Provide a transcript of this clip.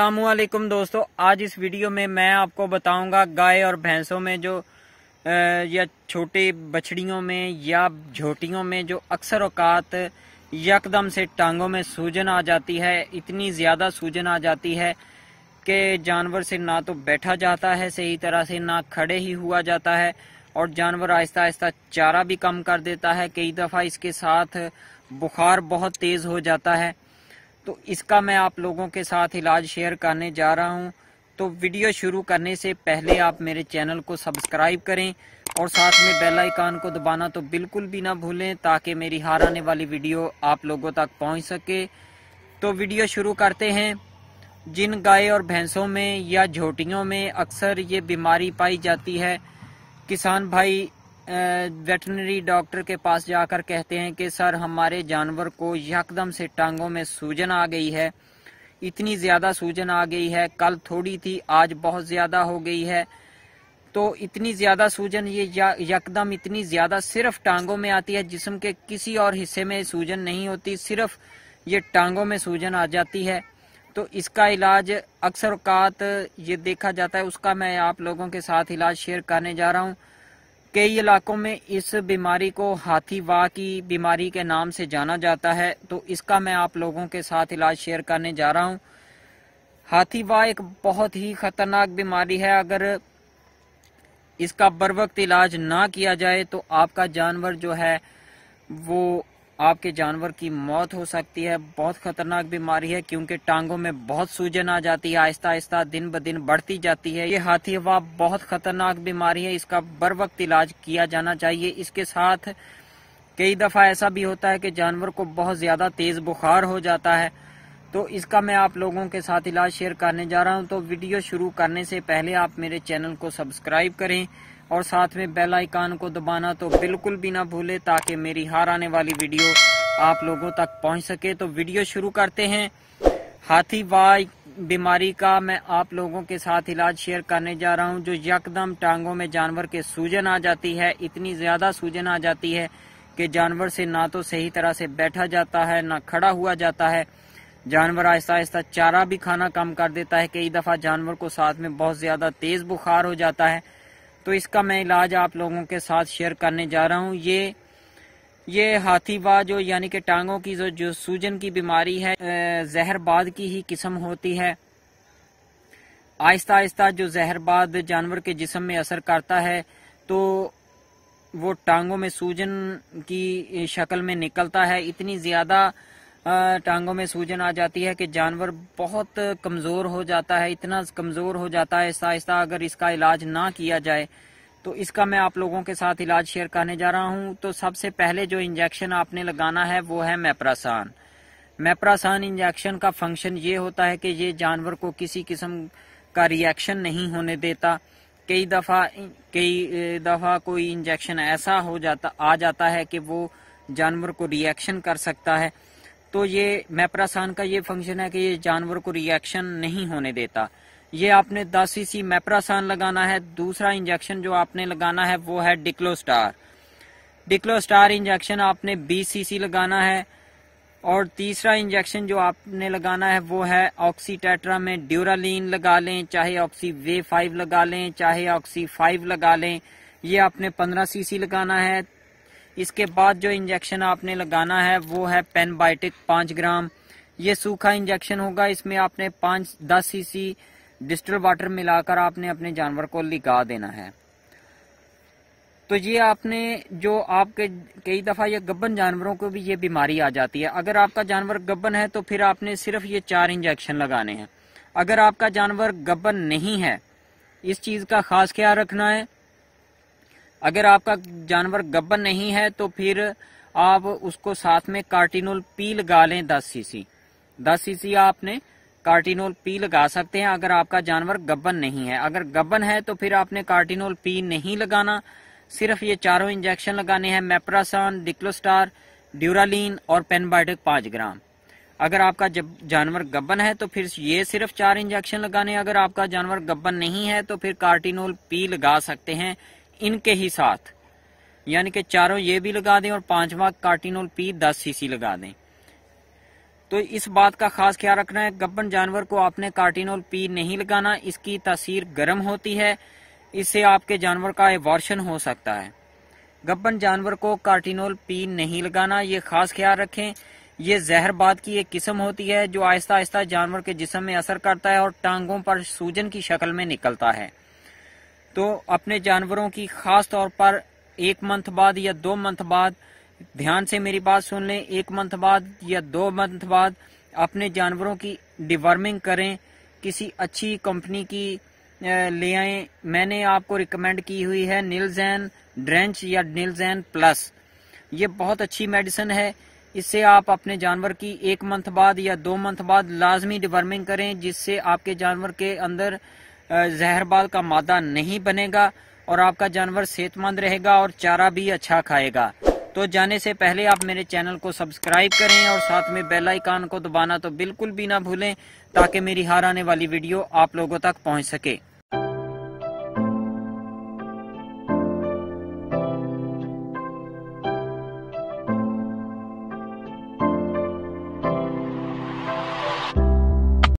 असलकुम दोस्तों आज इस वीडियो में मैं आपको बताऊंगा गाय और भैंसों में जो या छोटे बछड़ियों में या झोटियों में जो अक्सर अवकात यकदम से टांगों में सूजन आ जाती है इतनी ज़्यादा सूजन आ जाती है कि जानवर से ना तो बैठा जाता है सही तरह से ना खड़े ही हुआ जाता है और जानवर आहिस्ता आहिस्ता चारा भी कम कर देता है कई दफ़ा इसके साथ बुखार बहुत तेज़ हो जाता है तो इसका मैं आप लोगों के साथ इलाज शेयर करने जा रहा हूँ तो वीडियो शुरू करने से पहले आप मेरे चैनल को सब्सक्राइब करें और साथ में बेल आइकान को दबाना तो बिल्कुल भी ना भूलें ताकि मेरी हार आने वाली वीडियो आप लोगों तक पहुँच सके तो वीडियो शुरू करते हैं जिन गाय और भैंसों में या झोटियों में अक्सर ये बीमारी पाई जाती है किसान भाई वेटनरी डॉक्टर के पास जाकर कहते हैं कि सर हमारे जानवर को यकदम से टांगों में सूजन आ गई है इतनी ज़्यादा सूजन आ गई है कल थोड़ी थी आज बहुत ज़्यादा हो गई है तो इतनी ज़्यादा सूजन ये यकदम इतनी ज़्यादा सिर्फ टांगों में आती है जिसम के किसी और हिस्से में सूजन नहीं होती सिर्फ ये टांगों में सूजन आ जाती है तो इसका इलाज अक्सर अक्सरकात ये देखा जाता है उसका मैं आप लोगों के साथ इलाज शेयर करने जा रहा हूँ कई इलाकों में इस बीमारी को हाथी वाह की बीमारी के नाम से जाना जाता है तो इसका मैं आप लोगों के साथ इलाज शेयर करने जा रहा हूँ हाथी वाह एक बहुत ही खतरनाक बीमारी है अगर इसका बर वक्त इलाज ना किया जाए तो आपका जानवर जो है वो आपके जानवर की मौत हो सकती है बहुत खतरनाक बीमारी है क्योंकि टांगों में बहुत सूजन आ जाती है आहिस्ता आहिस्ता दिन ब दिन बढ़ती जाती है ये हाथी हवा बहुत खतरनाक बीमारी है इसका बर वक्त इलाज किया जाना चाहिए इसके साथ कई दफ़ा ऐसा भी होता है कि जानवर को बहुत ज़्यादा तेज़ बुखार हो जाता है तो इसका मैं आप लोगों के साथ इलाज शेयर करने जा रहा हूं तो वीडियो शुरू करने से पहले आप मेरे चैनल को सब्सक्राइब करें और साथ में बेल आइकान को दबाना तो बिल्कुल भी ना भूले ताकि मेरी हार आने वाली वीडियो आप लोगों तक पहुंच सके तो वीडियो शुरू करते हैं हाथी वाई बीमारी का मैं आप लोगों के साथ इलाज शेयर करने जा रहा हूँ जो यकदम टांगों में जानवर के सूजन आ जाती है इतनी ज्यादा सूजन आ जाती है कि जानवर से ना तो सही तरह से बैठा जाता है ना खड़ा हुआ जाता है जानवर आहिस्ता आहिस्ता चारा भी खाना कम कर देता है कई दफ़ा जानवर को साथ में बहुत ज़्यादा तेज़ बुखार हो जाता है तो इसका मैं इलाज आप लोगों के साथ शेयर करने जा रहा हूँ ये ये हाथीबाज जो यानी कि टांगों की जो जो सूजन की बीमारी है जहरबाद की ही किस्म होती है आहिस्ता आहिस्ता जो जहरबाद जानवर के जिसम में असर करता है तो वो टांगों में सूजन की शक्ल में निकलता है इतनी ज़्यादा टांगों में सूजन आ जाती है कि जानवर बहुत कमज़ोर हो जाता है इतना कमज़ोर हो जाता है ऐसा ऐसा अगर इसका इलाज ना किया जाए तो इसका मैं आप लोगों के साथ इलाज शेयर करने जा रहा हूँ तो सबसे पहले जो इंजेक्शन आपने लगाना है वो है मेप्रासान मेप्रासान इंजेक्शन का फंक्शन ये होता है कि ये जानवर को किसी किस्म का रिएक्शन नहीं होने देता कई दफ़ा कई दफ़ा कोई इंजेक्शन ऐसा हो जाता आ जाता है कि वो जानवर को रिएक्शन कर सकता है तो ये मैप्रासान का ये फंक्शन है कि ये जानवर को रिएक्शन नहीं होने देता ये आपने दस सी मैप्रासान लगाना है दूसरा इंजेक्शन जो आपने लगाना है वो है डिक्लोस्टार डिक्लोस्टार इंजेक्शन आपने बीस सी लगाना है और तीसरा इंजेक्शन जो आपने लगाना है वो है ऑक्सीटेट्रा में ड्यूरालीन लगा लें चाहे ऑक्सी वे फाइव लगा लें चाहे ऑक्सी फाइव लगा लें ये आपने पंद्रह सीसी लगाना है इसके बाद जो इंजेक्शन आपने लगाना है वो है पेनबायोटिक पाँच ग्राम ये सूखा इंजेक्शन होगा इसमें आपने पाँच दस सीसी डिस्टल वाटर मिलाकर आपने अपने जानवर को लिगा देना है तो ये आपने जो आपके कई दफ़ा ये गब्बन जानवरों को भी ये बीमारी आ जाती है अगर आपका जानवर गब्बन है तो फिर आपने सिर्फ ये चार इंजेक्शन लगाने हैं अगर आपका जानवर गब्बन नहीं है इस चीज़ का खास ख्याल रखना है अगर आपका जानवर गब्बर नहीं है तो फिर आप उसको साथ में कार्टिनोल पी लगा लें दस सीसी दस सीसी आपने कार्टिनोल पी लगा सकते हैं अगर आपका जानवर गब्बन नहीं है अगर गब्बन है तो फिर आपने कार्टिनोल पी नहीं लगाना सिर्फ ये चारों इंजेक्शन लगाने हैं मेप्रासान डिक्लोस्टार ड्यूरालीन और पेनबायोटिक पांच ग्राम अगर आपका जब जानवर गब्बन है तो फिर ये सिर्फ चार इंजेक्शन लगाने अगर आपका जानवर गब्बन नहीं है तो फिर कार्टिनोल पी लगा सकते हैं इनके ही साथ यानी कि चारों ये भी लगा दें और पांचवा कार्टिनोल पी दस सीसी लगा दें तो इस बात का खास ख्याल रखना है गब्बन जानवर को आपने कार्टिनोल पी नहीं लगाना इसकी तासीर गर्म होती है इससे आपके जानवर का एवॉर्शन हो सकता है गब्बन जानवर को कार्टिनोल पी नहीं लगाना ये खास ख्याल रखें ये जहर बाद की एक किस्म होती है जो आहिस्ता आहिस्ता जानवर के जिसम में असर करता है और टांगों पर सूजन की शक्ल में निकलता है तो अपने जानवरों की खास तौर पर एक मंथ बाद या दो मंथ बाद ध्यान से मेरी बात सुन लें एक मंथ बाद या दो मंथ बाद अपने जानवरों की डिवर्मिंग करें किसी अच्छी कंपनी की ले आए मैंने आपको रिकमेंड की हुई है नीलजैन ड्रेंच या नीलजैन प्लस ये बहुत अच्छी मेडिसिन है इससे आप अपने जानवर की एक मंथ बाद या दो मंथ बाद लाजमी डिवर्मिंग करें जिससे आपके जानवर के अंदर जहरबाल का मादा नहीं बनेगा और आपका जानवर सेहतमंद रहेगा और चारा भी अच्छा खाएगा तो जाने से पहले आप मेरे चैनल को सब्सक्राइब करें और साथ में बेल आइकान को दबाना तो बिल्कुल भी ना भूलें ताकि मेरी हार आने वाली वीडियो आप लोगों तक पहुंच सके